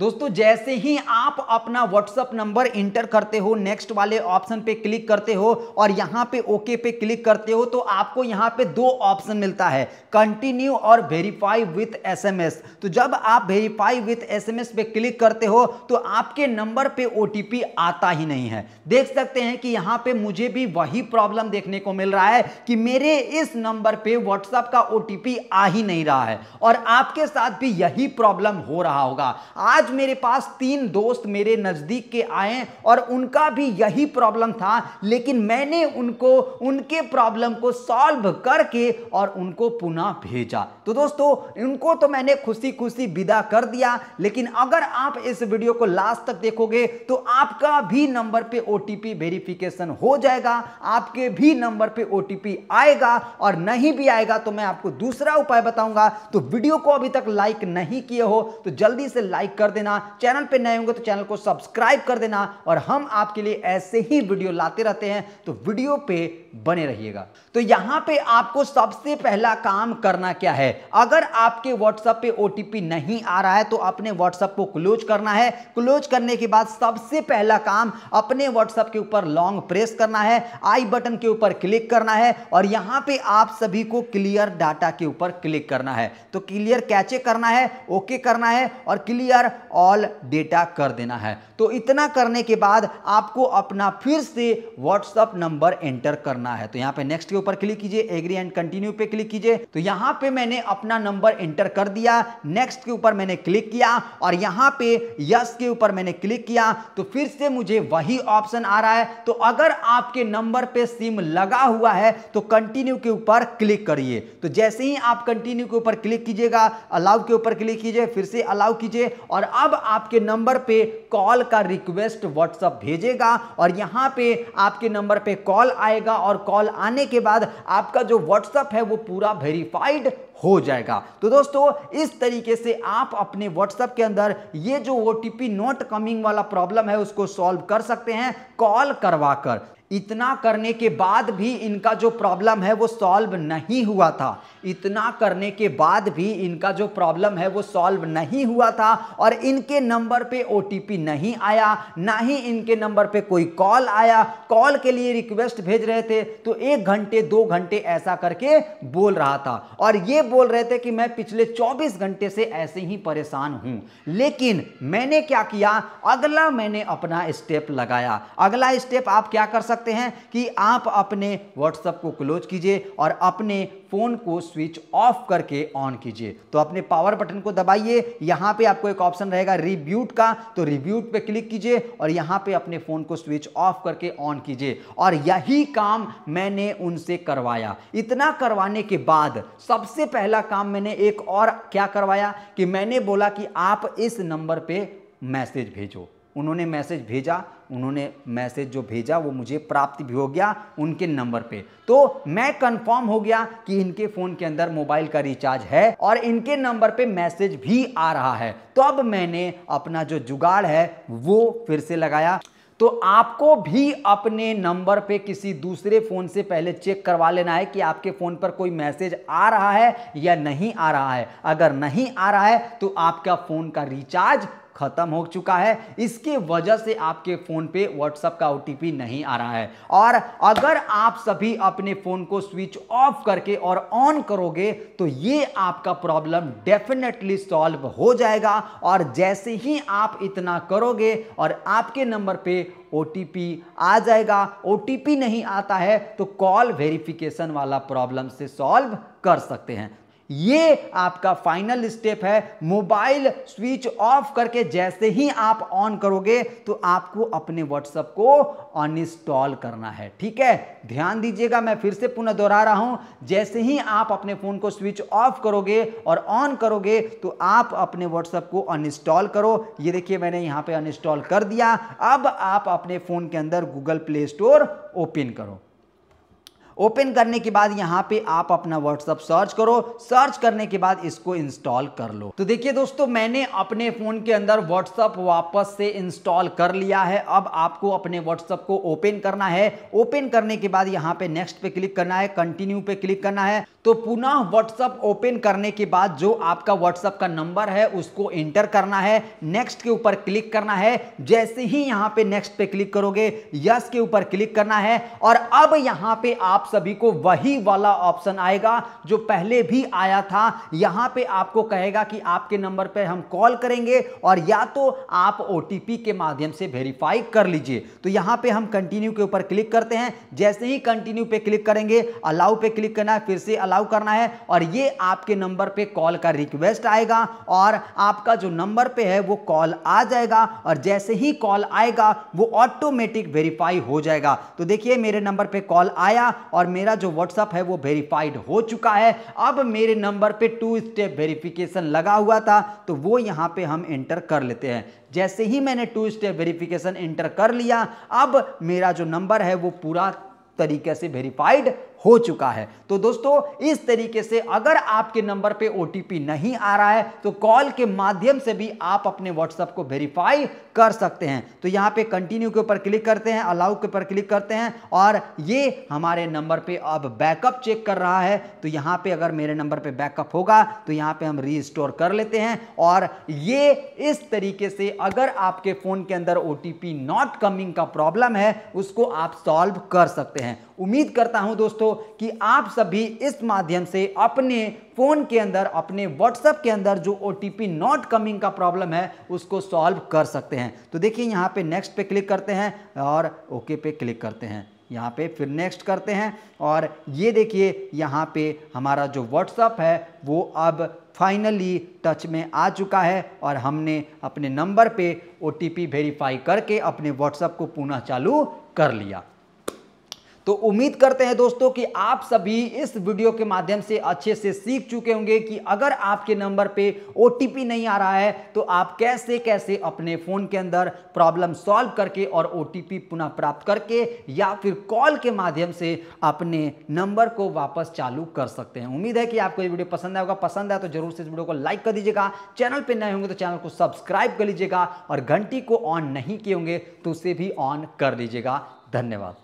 दोस्तों जैसे ही आप अपना व्हाट्सअप नंबर इंटर करते हो नेक्स्ट वाले ऑप्शन पे क्लिक करते हो और यहाँ पे ओके पे क्लिक करते हो तो आपको यहाँ पे दो ऑप्शन मिलता है कंटिन्यू और वेरीफाई विथ एसएमएस तो जब आप वेरीफाई विथ एसएमएस पे क्लिक करते हो तो आपके नंबर पे ओटीपी आता ही नहीं है देख सकते हैं कि यहाँ पर मुझे भी वही प्रॉब्लम देखने को मिल रहा है कि मेरे इस नंबर पे व्हाट्सअप का ओ आ ही नहीं रहा है और आपके साथ भी यही प्रॉब्लम हो रहा होगा आज आज मेरे पास तीन दोस्त मेरे नज़दीक के आए और उनका भी यही प्रॉब्लम था लेकिन मैंने उनको उनके प्रॉब्लम को सॉल्व करके और उनको पुनः भेजा तो दोस्तों उनको तो मैंने खुशी खुशी विदा कर दिया लेकिन अगर आप इस वीडियो को लास्ट तक देखोगे तो आपका भी नंबर पे ओ वेरिफिकेशन हो जाएगा आपके भी नंबर पे ओ आएगा और नहीं भी आएगा तो मैं आपको दूसरा उपाय बताऊंगा तो वीडियो को अभी तक लाइक नहीं किए हो तो जल्दी से लाइक कर देना चैनल पर नए होंगे तो चैनल को सब्सक्राइब कर देना और हम आपके लिए ऐसे ही वीडियो लाते रहते हैं तो वीडियो पे बने रहिएगा तो यहां पे आपको सबसे पहला काम करना क्या है अगर आपके व्हाट्सएप पे ओ नहीं आ रहा है तो अपने व्हाट्सएप को क्लोज करना है क्लोज करने के बाद सबसे पहला काम अपने व्हाट्सएप के ऊपर लॉन्ग प्रेस करना है आई बटन के ऊपर क्लिक करना है और यहां पे आप सभी को क्लियर डाटा के ऊपर क्लिक करना है तो क्लियर कैचे करना है ओके करना है और क्लियर ऑल डेटा कर देना है तो इतना करने के बाद आपको अपना फिर से व्हाट्सअप नंबर एंटर करना है तो यहाँ पे नेक्स्ट के ऊपर क्लिक कीजिए एग्री एंड कंटिन्यू पे क्लिक कीजिए तो यहाँ पे मैंने अपना नंबर एंटर कर दिया नेक्स्ट के ऊपर मैंने क्लिक किया और यहाँ पे यस के ऊपर मैंने क्लिक किया तो फिर से मुझे वही ऑप्शन आ रहा है तो अगर आपके नंबर पे सिम लगा हुआ है तो कंटिन्यू के ऊपर क्लिक करिए तो जैसे ही आप कंटिन्यू के ऊपर क्लिक कीजिएगा अलाउ के ऊपर क्लिक कीजिए फिर से अलाउ कीजिए और अब आपके नंबर पे कॉल का रिक्वेस्ट व्हाट्सअप भेजेगा और यहाँ पे आपके नंबर पे कॉल आएगा और कॉल आने के बाद आपका जो व्हाट्सअप है वो पूरा वेरीफाइड हो जाएगा तो दोस्तों इस तरीके से आप अपने व्हाट्सएप के अंदर ये जो ओ टी नॉट कमिंग वाला प्रॉब्लम है उसको सॉल्व कर सकते हैं कॉल करवा कर इतना करने के बाद भी इनका जो प्रॉब्लम है वो सॉल्व नहीं हुआ था इतना करने के बाद भी इनका जो प्रॉब्लम है वो सॉल्व नहीं हुआ था और इनके नंबर पे ओ नहीं आया ना ही इनके नंबर पे कोई कॉल आया कॉल के लिए रिक्वेस्ट भेज रहे थे तो एक घंटे दो घंटे ऐसा करके बोल रहा था और ये बोल रहे थे कि मैं पिछले 24 घंटे से ऐसे ही परेशान हूँ लेकिन मैंने क्या किया अगला मैंने अपना स्टेप लगाया अगला स्टेप आप क्या कर सकते सकते हैं कि आप अपने व्हाट्सएप को क्लोज कीजिए और अपने फ़ोन को स्विच ऑफ करके ऑन कीजिए तो अपने पावर बटन को दबाइए यहाँ पे आपको एक ऑप्शन रहेगा रिब्यूट का तो रिब्यूट पे क्लिक कीजिए और यहाँ पे अपने फ़ोन को स्विच ऑफ करके ऑन कीजिए और यही काम मैंने उनसे करवाया इतना करवाने के बाद सबसे पहला काम मैंने एक और क्या करवाया कि मैंने बोला कि आप इस नंबर पर मैसेज भेजो उन्होंने मैसेज भेजा उन्होंने मैसेज जो भेजा वो मुझे प्राप्त भी हो गया उनके नंबर पे तो मैं कंफर्म हो गया कि इनके फ़ोन के अंदर मोबाइल का रिचार्ज है और इनके नंबर पे मैसेज भी आ रहा है तो अब मैंने अपना जो जुगाड़ है वो फिर से लगाया तो आपको भी अपने नंबर पे किसी दूसरे फ़ोन से पहले चेक करवा लेना है कि आपके फ़ोन पर कोई मैसेज आ रहा है या नहीं आ रहा है अगर नहीं आ रहा है तो आपका फ़ोन का रिचार्ज खत्म हो चुका है इसके वजह से आपके फ़ोन पे व्हाट्सअप का ओ नहीं आ रहा है और अगर आप सभी अपने फ़ोन को स्विच ऑफ करके और ऑन करोगे तो ये आपका प्रॉब्लम डेफिनेटली सॉल्व हो जाएगा और जैसे ही आप इतना करोगे और आपके नंबर पे ओ आ जाएगा ओ नहीं आता है तो कॉल वेरिफिकेशन वाला प्रॉब्लम से सॉल्व कर सकते हैं ये आपका फाइनल स्टेप है मोबाइल स्विच ऑफ करके जैसे ही आप ऑन करोगे तो आपको अपने व्हाट्सएप को अनइंस्टॉल करना है ठीक है ध्यान दीजिएगा मैं फिर से पुनः दोहरा रहा हूं जैसे ही आप अपने फ़ोन को स्विच ऑफ करोगे और ऑन करोगे तो आप अपने व्हाट्सएप को अनइंस्टॉल करो ये देखिए मैंने यहां पे अनइंस्टॉल कर दिया अब आप अपने फ़ोन के अंदर गूगल प्ले स्टोर ओपन करो ओपन करने के बाद यहाँ पे आप अपना व्हाट्सअप सर्च करो सर्च करने के बाद इसको इंस्टॉल कर लो तो देखिए दोस्तों मैंने अपने फोन के अंदर व्हाट्सअप वापस से इंस्टॉल कर लिया है अब आपको अपने व्हाट्सअप को ओपन करना है ओपन करने के बाद यहाँ पे नेक्स्ट पे क्लिक करना है कंटिन्यू पे क्लिक करना है तो पुनः व्हाट्सअप ओपन करने के बाद जो आपका व्हाट्सअप का नंबर है उसको एंटर करना है नेक्स्ट के ऊपर क्लिक करना है जैसे ही यहाँ पे नेक्स्ट पे क्लिक करोगे यस के ऊपर क्लिक करना है और अब यहाँ पे आप सभी को वही वाला ऑप्शन आएगा जो पहले भी आया था यहाँ पे आपको कहेगा कि आपके नंबर पर हम कॉल करेंगे और या तो आप ओ के माध्यम से वेरीफाई कर लीजिए तो यहाँ पे हम कंटिन्यू के ऊपर क्लिक करते हैं जैसे ही कंटिन्यू पे क्लिक करेंगे अलाउ पे क्लिक करना है फिर से अलाउ करना है और ये आपके नंबर पे कॉल का रिक्वेस्ट आएगा और आपका जो नंबर पे है वो कॉल आ जाएगा और जैसे ही कॉल आएगा वो ऑटोमेटिक वेरीफाई हो जाएगा तो देखिए मेरे नंबर पे कॉल आया और मेरा जो व्हाट्सअप है वो वेरीफाइड हो चुका है अब मेरे नंबर पे टू स्टेप वेरिफिकेशन लगा हुआ था तो वो यहाँ पे हम एंटर कर लेते हैं जैसे ही मैंने टू स्टेप वेरिफिकेशन एंटर कर लिया अब मेरा जो नंबर है वो पूरा तरीके से वेरीफाइड हो चुका है तो दोस्तों इस तरीके से अगर आपके नंबर पे ओ नहीं आ रहा है तो कॉल के माध्यम से भी आप अपने व्हाट्सएप को वेरीफाई कर सकते हैं तो यहाँ पे कंटिन्यू के ऊपर क्लिक करते हैं अलाउ के ऊपर क्लिक करते हैं और ये हमारे नंबर पे अब बैकअप चेक कर रहा है तो यहाँ पे अगर मेरे नंबर पे बैकअप होगा तो यहाँ पे हम रीस्टोर कर लेते हैं और ये इस तरीके से अगर आपके फ़ोन के अंदर ओ नॉट कमिंग का प्रॉब्लम है उसको आप सॉल्व कर सकते हैं उम्मीद करता हूँ दोस्तों कि आप सभी इस माध्यम से अपने फ़ोन के अंदर अपने व्हाट्सएप के अंदर जो ओ नॉट कमिंग का प्रॉब्लम है उसको सॉल्व कर सकते हैं हैं तो देखिए यहाँ पे नेक्स्ट पे क्लिक करते हैं और ओके पे क्लिक करते हैं यहाँ पे फिर नेक्स्ट करते हैं और ये देखिए यहाँ पे हमारा जो व्हाट्सअप है वो अब फाइनली टच में आ चुका है और हमने अपने नंबर पे ओ वेरीफाई करके अपने व्हाट्सअप को पुनः चालू कर लिया तो उम्मीद करते हैं दोस्तों कि आप सभी इस वीडियो के माध्यम से अच्छे से सीख चुके होंगे कि अगर आपके नंबर पे ओ नहीं आ रहा है तो आप कैसे कैसे अपने फ़ोन के अंदर प्रॉब्लम सॉल्व करके और ओ पुनः प्राप्त करके या फिर कॉल के माध्यम से अपने नंबर को वापस चालू कर सकते हैं उम्मीद है कि आपको ये वीडियो पसंद आएगा पसंद आए तो जरूर से इस वीडियो को लाइक कर दीजिएगा चैनल पर नए होंगे तो चैनल को सब्सक्राइब कर लीजिएगा और घंटी को ऑन नहीं किए होंगे तो उसे भी ऑन कर लीजिएगा धन्यवाद